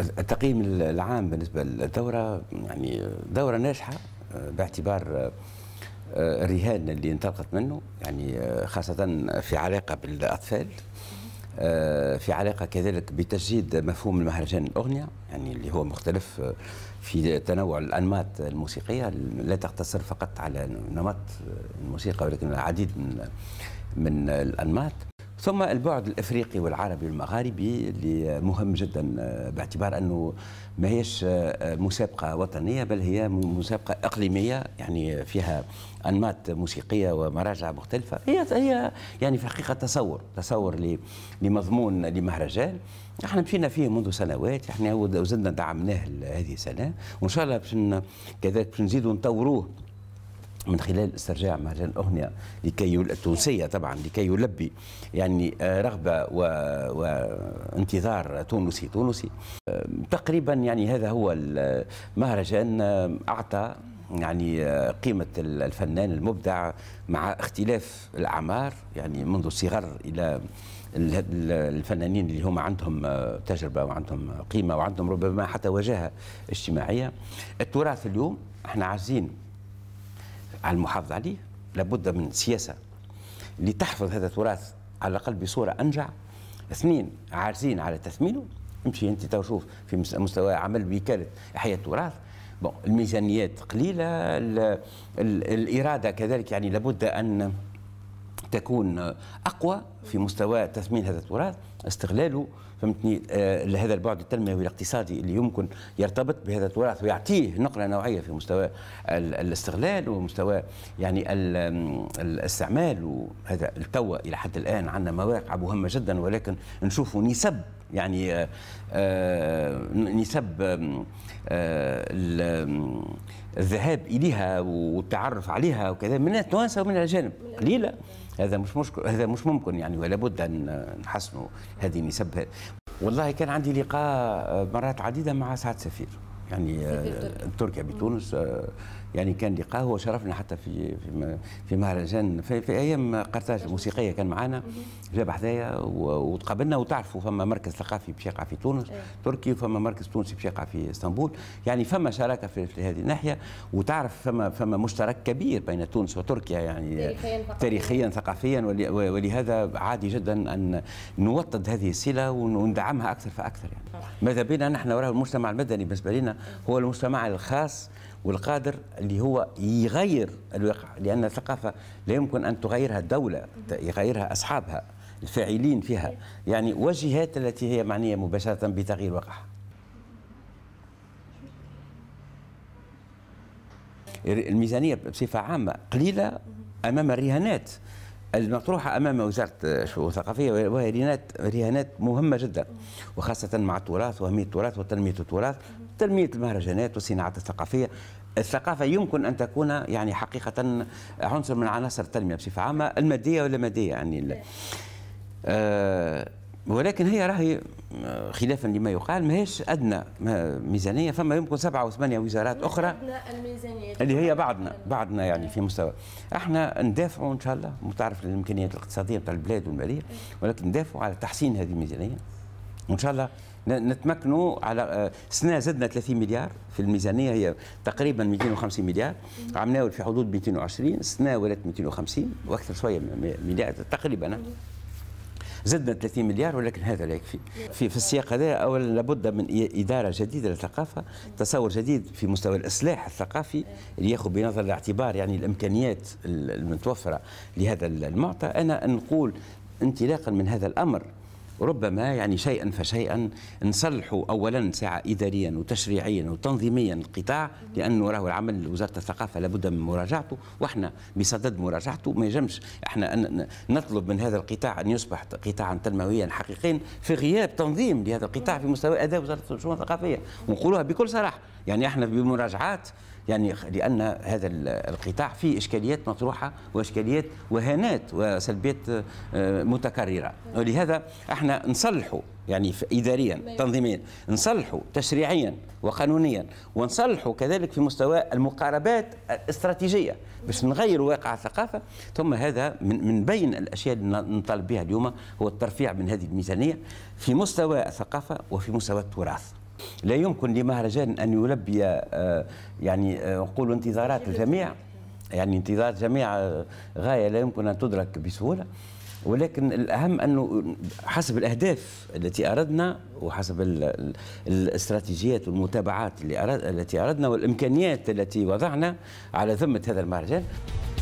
التقييم العام بالنسبه للدوره يعني دوره ناجحه آه، باعتبار آه، الرهان اللي انطلقت منه يعني آه، خاصه في علاقه بالاطفال في علاقه كذلك بتجديد مفهوم المهرجان الاغنيه يعني اللي هو مختلف في تنوع الانماط الموسيقيه لا تقتصر فقط على نمط الموسيقى ولكن العديد من من الانماط ثم البعد الافريقي والعربي والمغاربي اللي مهم جدا آه، باعتبار انه ما هيش آه، آه، مسابقه وطنيه بل هي مسابقه اقليميه يعني فيها انماط موسيقيه ومراجع مختلفه هي هي يعني في الحقيقه تصور تصور لمضمون لمهرجان احنا مشينا فيه منذ سنوات يعني احنا وزدنا دعمناه هذه السنه وان شاء الله باش كذلك باش نزيدوا نطوروه من خلال استرجاع مهرجان الأغنية لكي التونسية طبعا لكي يلبي يعني آه، رغبة و... وانتظار تونسي تونسي آه، تقريبا يعني هذا هو المهرجان آه، أعطى يعني قيمة الفنان المبدع مع اختلاف الأعمار يعني منذ الصغر إلى الفنانين اللي هم عندهم تجربة وعندهم قيمة وعندهم ربما حتى وجاهة اجتماعية التراث اليوم احنا عايزين على المحافظة عليه لابد من سياسه لتحفظ هذا التراث على الاقل بصوره انجع اثنين عارزين على تثمينه امشي انت تو في مستوى عمل وكاله احياء التراث بون الميزانيات قليله الـ الـ الاراده كذلك يعني لابد ان تكون اقوى في مستوى تثمين هذا التراث استغلاله فهمتني لهذا آه، البعد التنموي الاقتصادي اللي يمكن يرتبط بهذا التراث ويعطيه نقله نوعيه في مستوى الاستغلال ومستوى يعني الاستعمال وهذا التو الى حد الان عندنا مواقع مهمه جدا ولكن نشوفوا نسب يعني آه، آه، نسب الذهاب اليها والتعرف عليها وكذا من التوانسه ومن الاجانب قليله هذا مش مشكل هذا مش ممكن يعني ولا بد ان نحسنه هذه نسبها والله كان عندي لقاء مرات عديده مع سعد سفير يعني آه، تركيا بتونس آه، يعني كان لقاء هو شرفنا حتى في في في مهرجان في, في ايام قرطاج الموسيقيه كان معنا جاب حذايا وتقابلنا وتعرفوا فما مركز ثقافي باش يقع في تونس إيه. تركي وفما مركز تونسي باش يقع في اسطنبول يعني فما شراكه في, في هذه الناحيه وتعرف فما فما مشترك كبير بين تونس وتركيا يعني تاريخيا ثقافيا ولهذا عادي جدا ان نوطد هذه الصله وندعمها اكثر فاكثر يعني ماذا بينا نحن وراء المجتمع المدني بالنسبه لنا هو المجتمع الخاص والقادر اللي هو يغير الواقع لأن الثقافة لا يمكن أن تغيرها الدولة يغيرها أصحابها الفاعلين فيها يعني والجهات التي هي معنية مباشرة بتغيير واقعها الميزانية بصفة عامة قليلة أمام الرهانات المطروحة أمام وزارة الشؤون الثقافية وهي رهانات مهمة جدا وخاصة مع التراث وأهمية التراث وتنمية التراث تنميه المهرجانات والصناعات الثقافيه الثقافة يمكن أن تكون يعني حقيقة عنصر من عناصر التنمية بصفة عامة المادية ولا مادية يعني لا. آه، ولكن هي راهي آه، خلافا لما يقال ماهيش أدنى ميزانية فما يمكن سبعة وثمانيه وزارات أخرى الميزانيه اللي هي بعدنا بعدنا يعني في مستوى احنا ندافعوا إن شاء الله متعرف للإمكانيات الاقتصادية بتاع البلاد والمالية ولكن ندافعوا على تحسين هذه الميزانية وان شاء الله نتمكنوا على آه، سنه زدنا 30 مليار في الميزانيه هي تقريبا 250 مليار عم ناول في حدود 220 سنه ولات 250 واكثر شويه مليار تقريبا زدنا 30 مليار ولكن هذا لا يكفي في في السياق هذا اولا لابد من اداره جديده للثقافه تصور جديد في مستوى الاصلاح الثقافي اللي ياخذ بنظر الاعتبار يعني الامكانيات المتوفره لهذا المعطى انا نقول انطلاقا من هذا الامر ربما يعني شيئا فشيئا نصلحوا اولا ساعه اداريا وتشريعيا وتنظيميا القطاع لانه راهو العمل وزاره الثقافه لابد من مراجعته واحنا بصدد مراجعته ما يجمش احنا أن نطلب من هذا القطاع ان يصبح قطاعا تنمويا حقيقيا في غياب تنظيم لهذا القطاع في مستوى اداء وزاره الشؤون الثقافيه ونقولها بكل صراحه يعني احنا بمراجعات يعني لان هذا القطاع فيه اشكاليات مطروحه واشكاليات وهانات وسلبيات آه، متكرره ولهذا احنا نصلحوا يعني اداريا تنظيميا نصلحوا تشريعيا وقانونيا ونصلحوا كذلك في مستوى المقاربات الاستراتيجيه باش نغير واقع الثقافه ثم هذا من, من بين الاشياء اللي نطالب بها اليوم هو الترفيع من هذه الميزانيه في مستوى الثقافه وفي مستوى التراث لا يمكن لمهرجان أن يلبي آه، يعني آه، نقول انتظارات الجميع يعني انتظار جميع آه، غاية لا يمكن أن تدرك بسهولة ولكن الأهم أنه حسب الأهداف التي أردنا وحسب الاستراتيجيات والمتابعات التي أردنا والإمكانيات التي وضعنا على ذمة هذا المهرجان